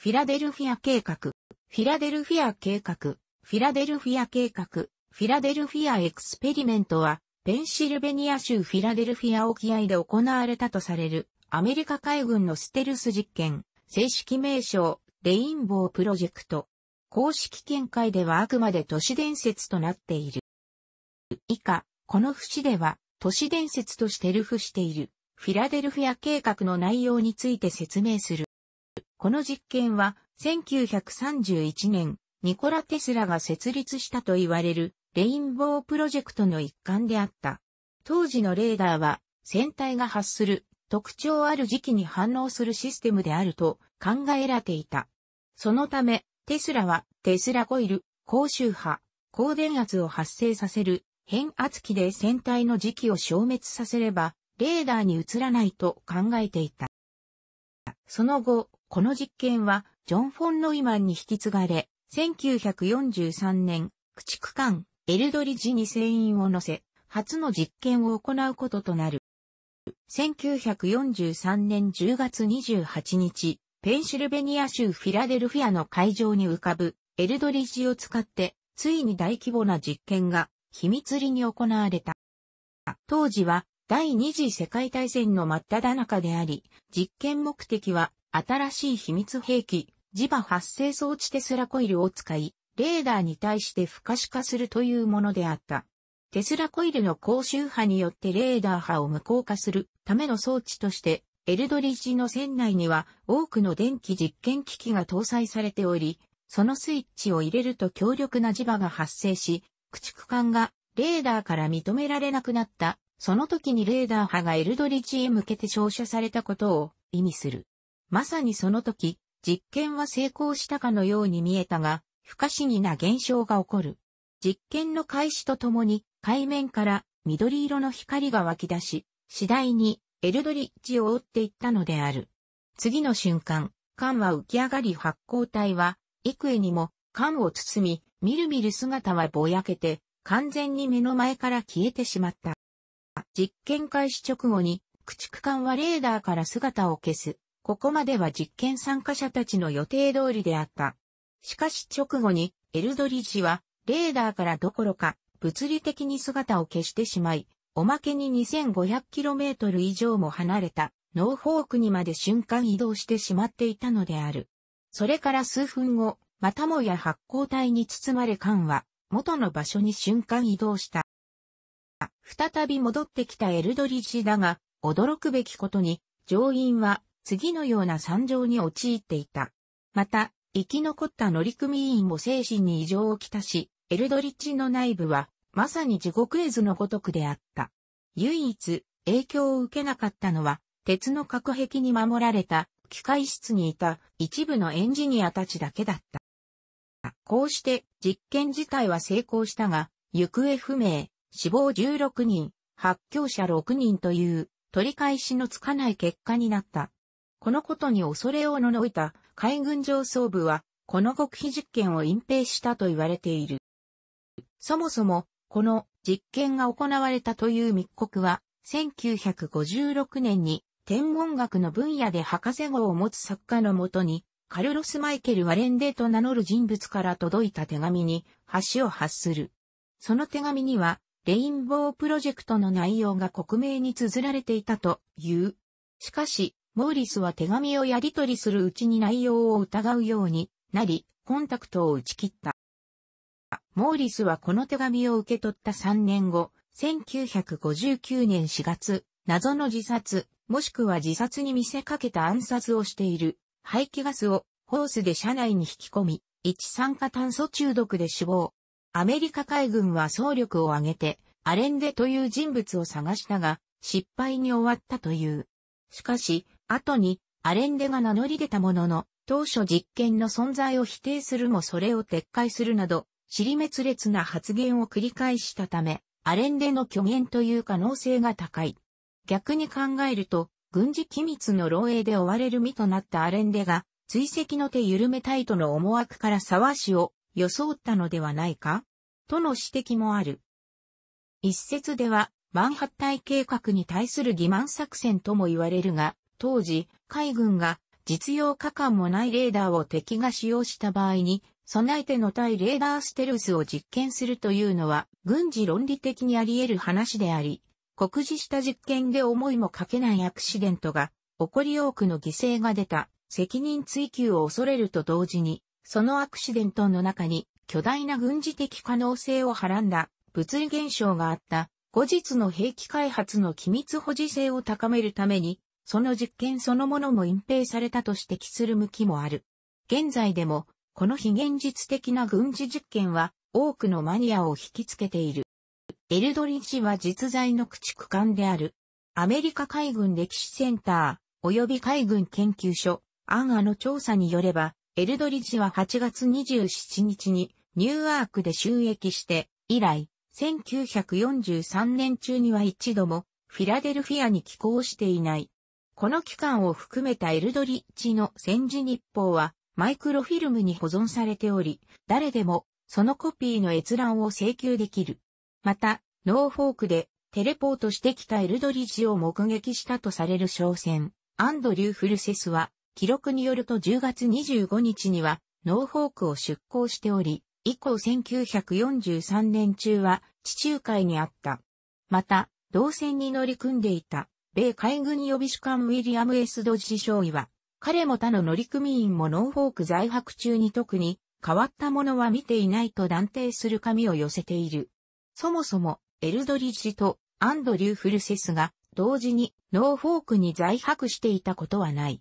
フィラデルフィア計画、フィラデルフィア計画、フィラデルフィア計画、フィラデルフィアエクスペリメントは、ペンシルベニア州フィラデルフィア沖合で行われたとされる、アメリカ海軍のステルス実験、正式名称、レインボープロジェクト。公式見解ではあくまで都市伝説となっている。以下、この節では、都市伝説としてルフしている、フィラデルフィア計画の内容について説明する。この実験は1931年、ニコラ・テスラが設立したと言われるレインボープロジェクトの一環であった。当時のレーダーは船体が発する特徴ある時期に反応するシステムであると考えられていた。そのため、テスラはテスラコイル、高周波、高電圧を発生させる変圧器で船体の時期を消滅させれば、レーダーに映らないと考えていた。その後、この実験は、ジョン・フォン・ノイマンに引き継がれ、1943年、駆逐艦、エルドリッジに船員を乗せ、初の実験を行うこととなる。1943年10月28日、ペンシルベニア州フィラデルフィアの海上に浮かぶエルドリッジを使って、ついに大規模な実験が秘密裏に行われた。当時は第二次世界大戦の真っ只中であり、実験目的は新しい秘密兵器、磁場発生装置テスラコイルを使い、レーダーに対して不可視化するというものであった。テスラコイルの高周波によってレーダー波を無効化するための装置として、エルドリッジの船内には多くの電気実験機器が搭載されており、そのスイッチを入れると強力な磁場が発生し、駆逐艦がレーダーから認められなくなった、その時にレーダー波がエルドリッジへ向けて照射されたことを意味する。まさにその時、実験は成功したかのように見えたが、不可思議な現象が起こる。実験の開始とともに、海面から緑色の光が湧き出し、次第にエルドリッジを覆っていったのである。次の瞬間、缶は浮き上がり発光体は、幾重にも缶を包み、みるみる姿はぼやけて、完全に目の前から消えてしまった。実験開始直後に、駆逐艦はレーダーから姿を消す。ここまでは実験参加者たちの予定通りであった。しかし直後に、エルドリッジは、レーダーからどころか、物理的に姿を消してしまい、おまけに 2500km 以上も離れた、ノーフォークにまで瞬間移動してしまっていたのである。それから数分後、またもや発光体に包まれ艦は、元の場所に瞬間移動した。再び戻ってきたエルドリッジだが、驚くべきことに、乗員は次のような惨状に陥っていた。また、生き残った乗組員も精神に異常をきたし、エルドリッジの内部は、まさに地獄絵図のごとくであった。唯一、影響を受けなかったのは、鉄の隔壁に守られた、機械室にいた一部のエンジニアたちだけだった。こうして実験自体は成功したが、行方不明、死亡16人、発狂者6人という取り返しのつかない結果になった。このことに恐れをののいた海軍上層部は、この極秘実験を隠蔽したと言われている。そもそも、この実験が行われたという密告は、1956年に天文学の分野で博士号を持つ作家のもとに、カルロス・マイケル・ワレンデと名乗る人物から届いた手紙に橋を発する。その手紙には、レインボープロジェクトの内容が克明に綴られていたという。しかし、モーリスは手紙をやり取りするうちに内容を疑うようになり、コンタクトを打ち切った。モーリスはこの手紙を受け取った3年後、1959年4月、謎の自殺、もしくは自殺に見せかけた暗殺をしている、排気ガスをホースで車内に引き込み、一酸化炭素中毒で死亡。アメリカ海軍は総力を挙げて、アレンデという人物を探したが、失敗に終わったという。しかし、後にアレンデが名乗り出たものの、当初実験の存在を否定するもそれを撤回するなど、尻滅裂な発言を繰り返したため、アレンデの虚言という可能性が高い。逆に考えると、軍事機密の漏洩で追われる身となったアレンデが、追跡の手緩めたいとの思惑から沢氏を装ったのではないかとの指摘もある。一説では、マンハッタイ計画に対する欺瞞作戦とも言われるが、当時、海軍が実用化感もないレーダーを敵が使用した場合に、備えての対レーダーステルスを実験するというのは、軍事論理的にあり得る話であり、酷似した実験で思いもかけないアクシデントが、起こり多くの犠牲が出た、責任追及を恐れると同時に、そのアクシデントの中に、巨大な軍事的可能性をはらんだ、物理現象があった、後日の兵器開発の機密保持性を高めるために、その実験そのものも隠蔽されたと指摘する向きもある。現在でも、この非現実的な軍事実験は多くのマニアを引きつけている。エルドリッジは実在の駆逐艦である。アメリカ海軍歴史センター及び海軍研究所、アンアの調査によれば、エルドリッジは8月27日にニューアークで収益して、以来、1943年中には一度もフィラデルフィアに寄港していない。この期間を含めたエルドリッチの戦時日報はマイクロフィルムに保存されており、誰でもそのコピーの閲覧を請求できる。また、ノーフォークでテレポートしてきたエルドリッジを目撃したとされる商船、アンドリュー・フルセスは、記録によると10月25日には、ノーフォークを出港しており、以降1943年中は地中海にあった。また、同船に乗り組んでいた米海軍予備士官ウィリアム・エスドジ将尉は、彼も他の乗組員もノーフォーク在泊中に特に変わったものは見ていないと断定する紙を寄せている。そもそも、エルドリッジとアンドリュー・フルセスが同時にノーフォークに在泊していたことはない。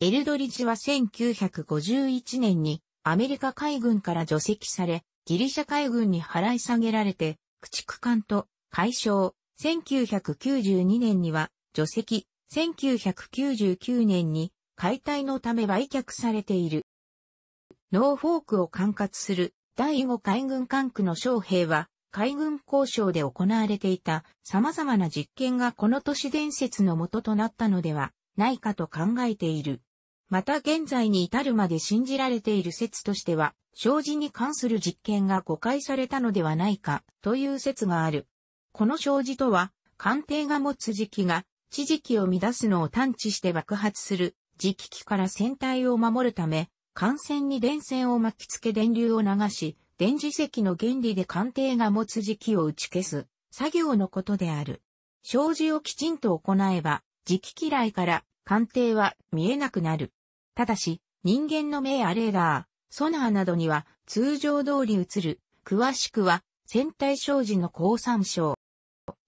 エルドリッジは1951年にアメリカ海軍から除籍され、ギリシャ海軍に払い下げられて、駆逐艦と解消、1992年には除籍、1999年に解体のため売却されている。ノーフォークを管轄する第5海軍管区の将兵は、海軍交渉で行われていた様々な実験がこの都市伝説の元となったのではないかと考えている。また現在に至るまで信じられている説としては、障子に関する実験が誤解されたのではないかという説がある。この障子とは、官邸が持つ時期が地磁気を乱すのを探知して爆発する磁気機から船体を守るため、艦船に電線を巻きつけ電流を流し、電磁石の原理で艦艇が持つ磁気を打ち消す作業のことである。障子をきちんと行えば、磁気嫌いから艦艇は見えなくなる。ただし、人間の目やレーダー、ソナーなどには通常通り映る。詳しくは、船体障子の降参証。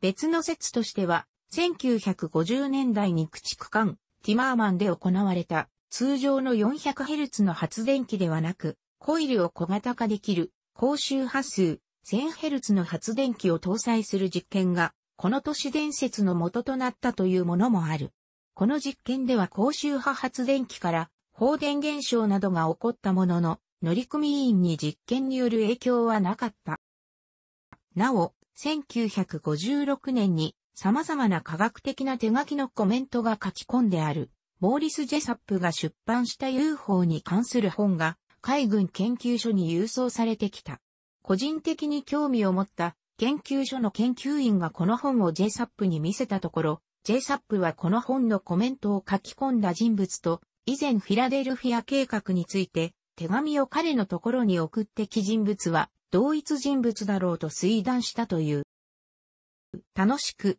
別の説としては、1950年代に駆逐艦、ティマーマンで行われた、通常の 400Hz の発電機ではなく、コイルを小型化できる、高周波数、1000Hz の発電機を搭載する実験が、この都市伝説の元となったというものもある。この実験では高周波発電機から放電現象などが起こったものの、乗組員に実験による影響はなかった。なお、1956年に様々な科学的な手書きのコメントが書き込んである。モーリス・ジェサップが出版した UFO に関する本が海軍研究所に郵送されてきた。個人的に興味を持った研究所の研究員がこの本をジェサップに見せたところ、ジェサップはこの本のコメントを書き込んだ人物と、以前フィラデルフィア計画について手紙を彼のところに送ってき人物は同一人物だろうと推断したという。楽しく